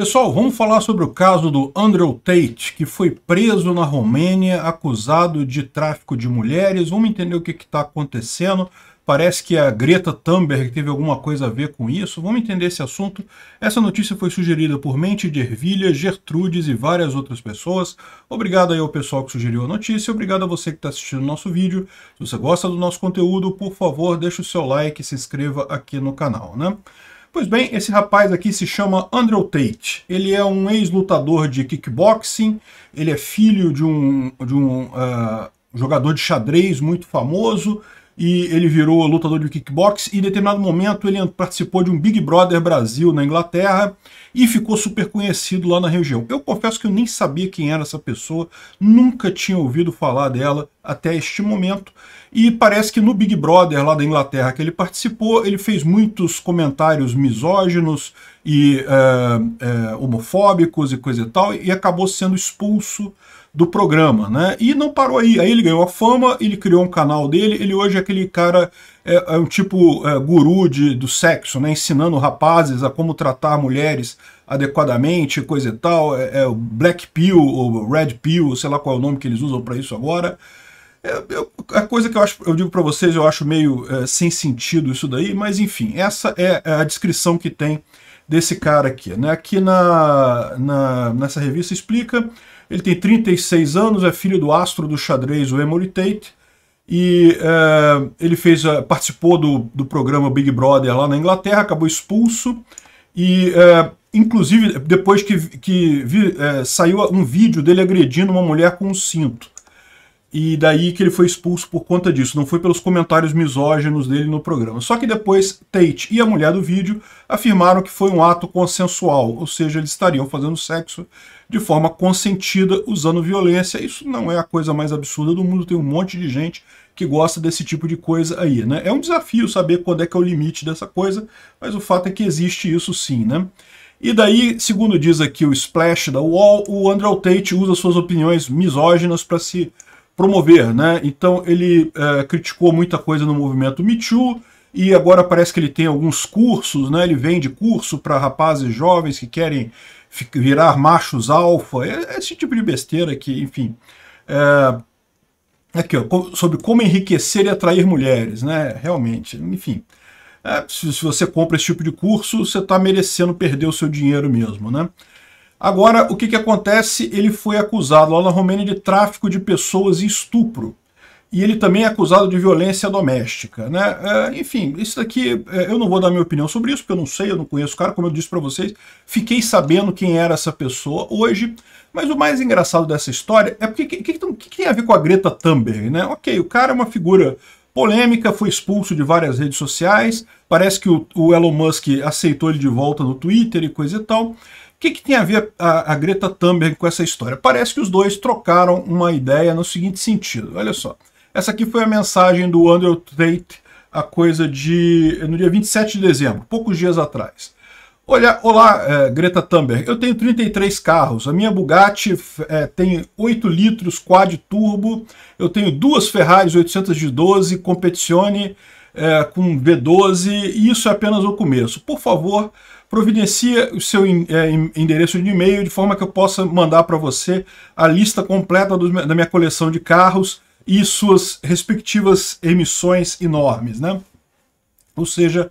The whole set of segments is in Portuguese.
Pessoal, vamos falar sobre o caso do Andrew Tate, que foi preso na Romênia, acusado de tráfico de mulheres. Vamos entender o que está acontecendo. Parece que a Greta Thunberg teve alguma coisa a ver com isso. Vamos entender esse assunto. Essa notícia foi sugerida por Mente de Ervilha, Gertrudes e várias outras pessoas. Obrigado aí ao pessoal que sugeriu a notícia. Obrigado a você que está assistindo o nosso vídeo. Se você gosta do nosso conteúdo, por favor, deixe o seu like e se inscreva aqui no canal, né? Pois bem, esse rapaz aqui se chama Andrew Tate. Ele é um ex-lutador de kickboxing, ele é filho de um, de um uh, jogador de xadrez muito famoso e ele virou lutador de kickbox e em determinado momento ele participou de um Big Brother Brasil na Inglaterra e ficou super conhecido lá na região. Eu confesso que eu nem sabia quem era essa pessoa, nunca tinha ouvido falar dela até este momento e parece que no Big Brother lá da Inglaterra que ele participou, ele fez muitos comentários misóginos e é, é, homofóbicos e coisa e tal e acabou sendo expulso do programa, né? E não parou aí. Aí ele ganhou a fama, ele criou um canal dele, ele hoje é aquele cara, é, é um tipo é, guru de, do sexo, né? Ensinando rapazes a como tratar mulheres adequadamente, coisa e tal. É, é o Black Pill ou Red Pill, sei lá qual é o nome que eles usam para isso agora. É, eu, a coisa que eu, acho, eu digo para vocês, eu acho meio é, sem sentido isso daí, mas enfim, essa é, é a descrição que tem desse cara aqui. Né? Aqui na, na, nessa revista explica ele tem 36 anos, é filho do astro do xadrez, o Emory Tate, e é, ele fez, participou do, do programa Big Brother lá na Inglaterra, acabou expulso, e é, inclusive depois que, que vi, é, saiu um vídeo dele agredindo uma mulher com um cinto. E daí que ele foi expulso por conta disso, não foi pelos comentários misóginos dele no programa. Só que depois Tate e a mulher do vídeo afirmaram que foi um ato consensual, ou seja, eles estariam fazendo sexo de forma consentida, usando violência. Isso não é a coisa mais absurda do mundo, tem um monte de gente que gosta desse tipo de coisa aí, né? É um desafio saber quando é que é o limite dessa coisa, mas o fato é que existe isso sim, né? E daí, segundo diz aqui o Splash da Wall o Andrew Tate usa suas opiniões misóginas para se promover, né? Então ele é, criticou muita coisa no movimento Me Too e agora parece que ele tem alguns cursos, né? Ele vende curso para rapazes jovens que querem virar machos alfa, é, é esse tipo de besteira que, enfim. É... Aqui, ó, sobre como enriquecer e atrair mulheres, né? Realmente, enfim. É, se, se, você compra esse tipo de curso, você está merecendo perder o seu dinheiro mesmo, né? Agora, o que, que acontece? Ele foi acusado lá na Romênia de tráfico de pessoas e estupro. E ele também é acusado de violência doméstica. Né? É, enfim, isso daqui, é, eu não vou dar minha opinião sobre isso, porque eu não sei, eu não conheço o cara, como eu disse para vocês. Fiquei sabendo quem era essa pessoa hoje. Mas o mais engraçado dessa história é porque o que, que, que, tem a ver com a Greta Thunberg? Né? Ok, o cara é uma figura Polêmica, foi expulso de várias redes sociais. Parece que o, o Elon Musk aceitou ele de volta no Twitter e coisa e tal. O que, que tem a ver a, a Greta Thunberg com essa história? Parece que os dois trocaram uma ideia no seguinte sentido. Olha só. Essa aqui foi a mensagem do Andrew Tate a coisa de no dia 27 de dezembro, poucos dias atrás. Olha, olá, é, Greta Thunberg. Eu tenho 33 carros. A minha Bugatti é, tem 8 litros quad turbo. Eu tenho duas Ferraris 812 Competizione é, com V12. E isso é apenas o começo. Por favor, providencia o seu é, endereço de e-mail de forma que eu possa mandar para você a lista completa do, da minha coleção de carros e suas respectivas emissões enormes, né? Ou seja,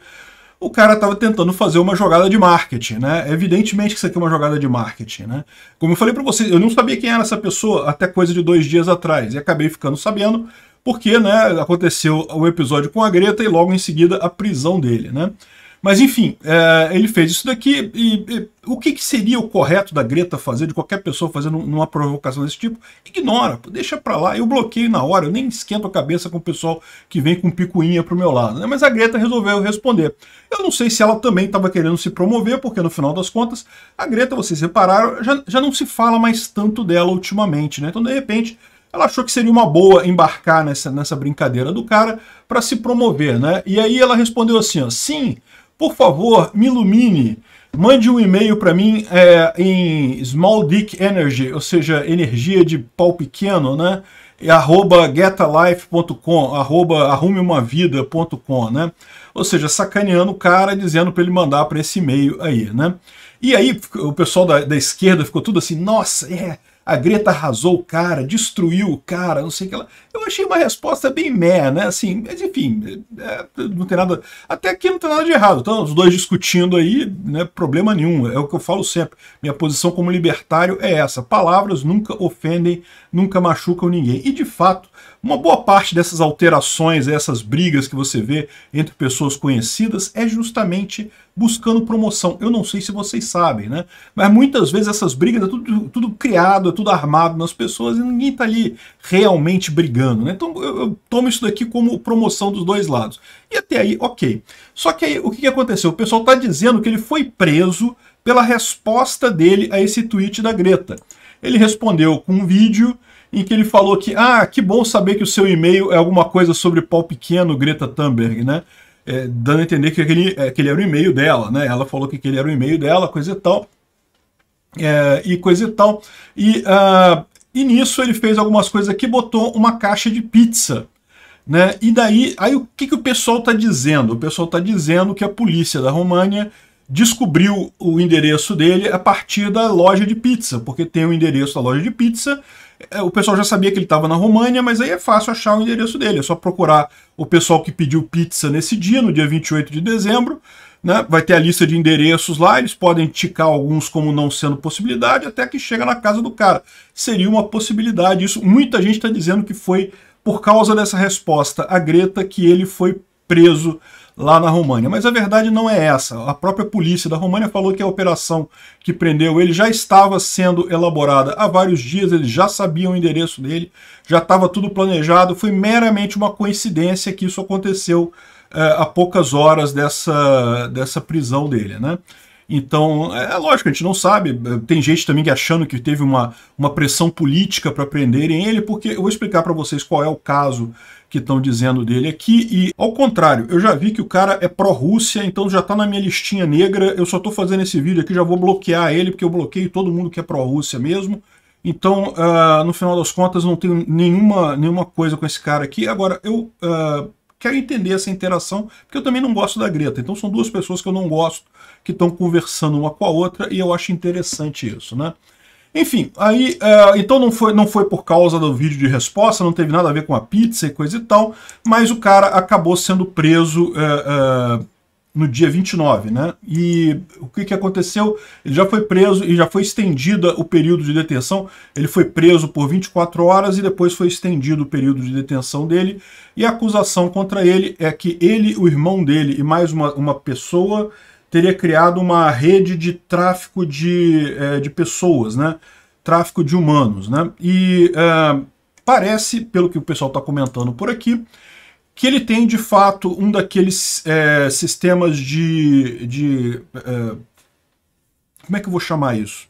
o cara estava tentando fazer uma jogada de marketing, né? Evidentemente que isso aqui é uma jogada de marketing, né? Como eu falei para vocês, eu não sabia quem era essa pessoa até coisa de dois dias atrás, e acabei ficando sabendo porque né, aconteceu o episódio com a Greta e logo em seguida a prisão dele, né? Mas enfim, é, ele fez isso daqui e, e o que, que, seria o correto da Greta fazer, de qualquer pessoa fazendo uma provocação desse tipo? Ignora, deixa pra lá, eu bloqueio na hora, eu nem esquento a cabeça com o pessoal que vem com picuinha pro meu lado. Né? Mas a Greta resolveu responder. Eu não sei se ela também estava querendo se promover, porque no final das contas, a Greta, vocês repararam, já, já não se fala mais tanto dela ultimamente, né? Então, de repente, ela achou que seria uma boa embarcar nessa, nessa brincadeira do cara para se promover, né? E aí ela respondeu assim, ó, sim, por favor, me ilumine. Mande um e-mail para mim é, em small dick energy, ou seja, energia de pau pequeno, né? E é arroba getalife.com, arroba arrumeumavida.com, né? Ou seja, sacaneando o cara, dizendo para ele mandar para esse e-mail aí, né? E aí o pessoal da, da, esquerda ficou tudo assim, nossa, é, a Greta arrasou o cara, destruiu o cara, não sei o que lá. Eu achei uma resposta bem meh, né? Assim, mas enfim, é, é não tem nada. Até aqui não tem nada de errado. Então, os dois discutindo aí, né? Problema nenhum. É o que eu falo sempre. Minha posição como libertário é essa. Palavras nunca ofendem, nunca machucam ninguém. E de fato, uma boa parte dessas alterações, essas brigas que você vê entre pessoas conhecidas é justamente buscando promoção. Eu não sei se vocês sabem, né? Mas muitas vezes essas brigas é tudo, tudo criado, é tudo armado nas pessoas e ninguém tá ali realmente brigando, né? Então eu, eu tomo isso daqui como promoção dos dois lados. E até aí, ok. Só que aí, o que, que aconteceu? O pessoal tá dizendo que ele foi preso pela resposta dele a esse tweet da Greta. Ele respondeu com um vídeo em que ele falou que, ah, que bom saber que o seu e-mail é alguma coisa sobre pau pequeno, Greta Thunberg, né? É, dando a entender que aquele, é, que ele era o e-mail dela, né? Ela falou que aquele era o e-mail dela, coisa e tal. É, e coisa e tal. E, uh, e nisso ele fez algumas coisas que botou uma caixa de pizza. Né? E daí, aí o que, que o pessoal está dizendo? O pessoal está dizendo que a polícia da România descobriu o endereço dele a partir da loja de pizza, porque tem o endereço da loja de pizza. É, o pessoal já sabia que ele estava na România, mas aí é fácil achar o endereço dele. É só procurar o pessoal que pediu pizza nesse dia, no dia 28 de dezembro. Né? Vai ter a lista de endereços lá, eles podem ticar alguns como não sendo possibilidade, até que chega na casa do cara. Seria uma possibilidade. Isso muita gente está dizendo que foi por causa dessa resposta a Greta que ele foi preso lá na România. Mas a verdade não é essa. A própria polícia da România falou que a operação que prendeu ele já estava sendo elaborada há vários dias, eles já sabiam o endereço dele, já estava tudo planejado. Foi meramente uma coincidência que isso aconteceu é, eh, a poucas horas dessa, dessa prisão dele, né? Então, é lógico, a gente não sabe. Tem gente também que achando que teve uma, uma pressão política para prenderem ele, porque eu vou explicar para vocês qual é o caso que estão dizendo dele aqui. E, ao contrário, eu já vi que o cara é pró-Rússia, então já está na minha listinha negra. Eu só estou fazendo esse vídeo aqui, já vou bloquear ele, porque eu bloqueio todo mundo que é pró-Rússia mesmo. Então, uh, no final das contas, não tenho nenhuma, nenhuma coisa com esse cara aqui. Agora, eu uh, quero entender essa interação, porque eu também não gosto da Greta. Então, são duas pessoas que eu não gosto, que estão conversando uma com a outra, e eu acho interessante isso, né? Enfim, aí uh, então não foi, não foi por causa do vídeo de resposta, não teve nada a ver com a pizza e coisa e tal, mas o cara acabou sendo preso uh, uh, no dia 29, né? E o que, que aconteceu? Ele já foi preso e já foi estendida o período de detenção. Ele foi preso por 24 horas e depois foi estendido o período de detenção dele. E a acusação contra ele é que ele, o irmão dele e mais uma, uma pessoa teria criado uma rede de tráfico de, é, de pessoas, né? tráfico de humanos. Né? E é, parece, pelo que o pessoal está comentando por aqui, que ele tem de fato um daqueles é, sistemas de. de é, como é que eu vou chamar isso?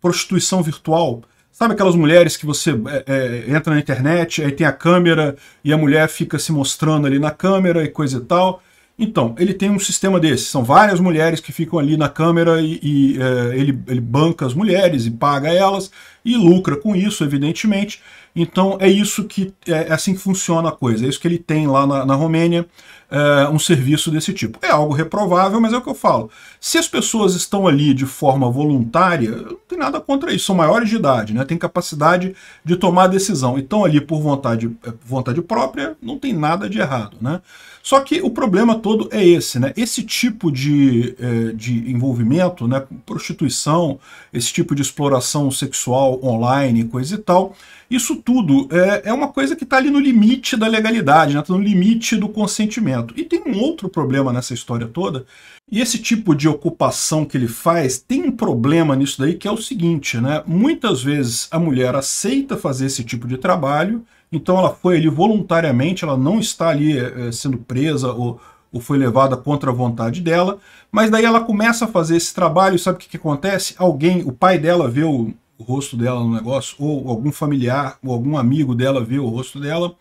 Prostituição virtual. Sabe aquelas mulheres que você é, é, entra na internet, aí tem a câmera e a mulher fica se mostrando ali na câmera e coisa e tal. Então, ele tem um sistema desse. São várias mulheres que ficam ali na câmera e, e é, ele, ele banca as mulheres e paga elas e lucra com isso, evidentemente. Então é isso que é, é, assim que funciona a coisa, é isso que ele tem lá na, na Romênia, é, um serviço desse tipo. É algo reprovável, mas é o que eu falo. Se as pessoas estão ali de forma voluntária, não tem nada contra isso, são maiores de idade, né? Tem capacidade de tomar decisão. estão ali por vontade, é, vontade própria, não tem nada de errado, né? Só que o problema todo é esse, né? Esse tipo de, é, de envolvimento, né? Prostituição, esse tipo de exploração sexual online, coisa e tal, isso tudo é, é uma coisa que está ali no limite da legalidade, está né? Tá no limite do consentimento. E tem um outro problema nessa história toda, e esse tipo de ocupação que ele faz tem um problema nisso daí que é o seguinte, né? Muitas vezes a mulher aceita fazer esse tipo de trabalho, então ela foi ali voluntariamente, ela não está ali é, sendo presa ou, ou foi levada contra a vontade dela, mas daí ela começa a fazer esse trabalho, sabe o que, que acontece? Alguém, o pai dela vê o, o rosto dela no negócio, ou algum familiar, ou algum amigo dela vê o rosto dela,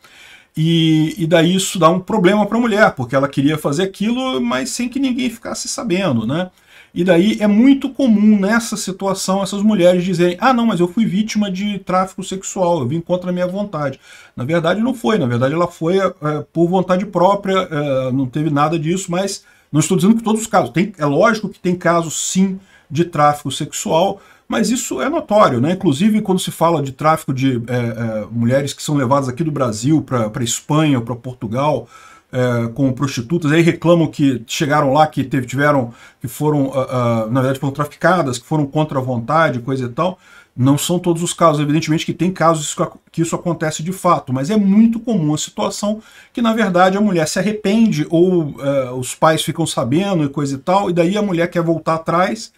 e, e daí isso dá um problema para a mulher, porque ela queria fazer aquilo, mas sem que ninguém ficasse sabendo, né? E daí é muito comum nessa situação essas mulheres dizerem ah não, mas eu fui vítima de tráfico sexual, eu vim contra a minha vontade. Na verdade não foi, na verdade ela foi é, por vontade própria, é, não teve nada disso, mas não estou dizendo que todos os casos, tem, é lógico que tem casos sim de tráfico sexual, mas isso é notório, né? Inclusive, quando se fala de tráfico de é, é, mulheres que são levadas aqui do Brasil para a Espanha, para Portugal, é, com prostitutas, aí reclamam que chegaram lá, que teve, tiveram, que foram, uh, uh, na verdade, foram traficadas, que foram contra a vontade, coisa e tal. Não são todos os casos, evidentemente que tem casos que isso acontece de fato, mas é muito comum a situação que, na verdade, a mulher se arrepende ou uh, os pais ficam sabendo e coisa e tal, e daí a mulher quer voltar atrás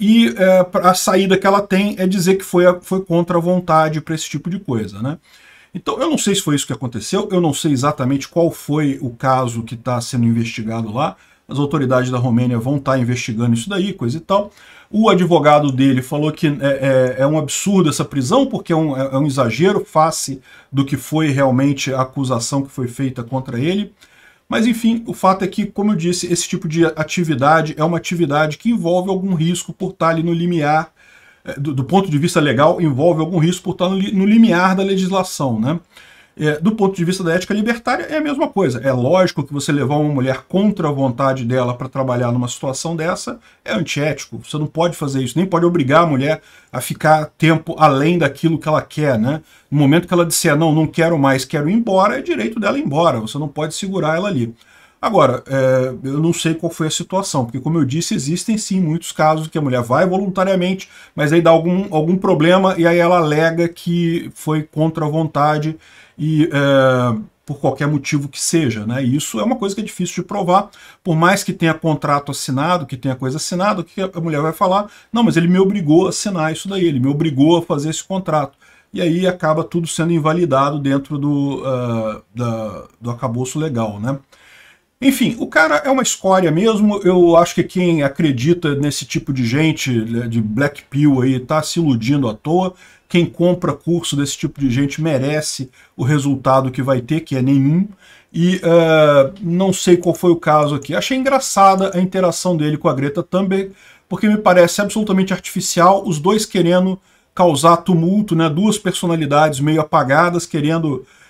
e é, a saída que ela tem é dizer que foi, foi contra a vontade para esse tipo de coisa, né? Então, eu não sei se foi isso que aconteceu, eu não sei exatamente qual foi o caso que está sendo investigado lá, as autoridades da Romênia vão estar tá investigando isso daí, coisa e tal. O advogado dele falou que é, é, é um absurdo essa prisão, porque é um, é, é um exagero face do que foi realmente a acusação que foi feita contra ele. Mas enfim, o fato é que, como eu disse, esse tipo de atividade é uma atividade que envolve algum risco por estar ali no limiar, eh, do, do ponto de vista legal, envolve algum risco por estar no, no limiar da legislação, né? É, do ponto de vista da ética libertária, é a mesma coisa. É lógico que você levar uma mulher contra a vontade dela para trabalhar numa situação dessa é antiético. Você não pode fazer isso, nem pode obrigar a mulher a ficar tempo além daquilo que ela quer. Né? No momento que ela disser, não, não quero mais, quero ir embora, é direito dela ir embora. Você não pode segurar ela ali. Agora, é, eu não sei qual foi a situação, porque como eu disse, existem sim muitos casos que a mulher vai voluntariamente, mas aí dá algum, algum problema e aí ela alega que foi contra a vontade e... É, por qualquer motivo que seja. Né? E isso é uma coisa que é difícil de provar, por mais que tenha contrato assinado, que tenha coisa assinada, o que a mulher vai falar? Não, mas ele me obrigou a assinar isso daí, ele me obrigou a fazer esse contrato. E aí acaba tudo sendo invalidado dentro do, uh, do acabouço legal. Né? Enfim, o cara é uma escória mesmo. Eu acho que quem acredita nesse tipo de gente, né, de Black Pill aí, tá se iludindo à toa. Quem compra curso desse tipo de gente merece o resultado que vai ter, que é nenhum. E uh, não sei qual foi o caso aqui. Achei engraçada a interação dele com a Greta Thunberg, porque me parece absolutamente artificial, os dois querendo causar tumulto, né? duas personalidades meio apagadas, querendo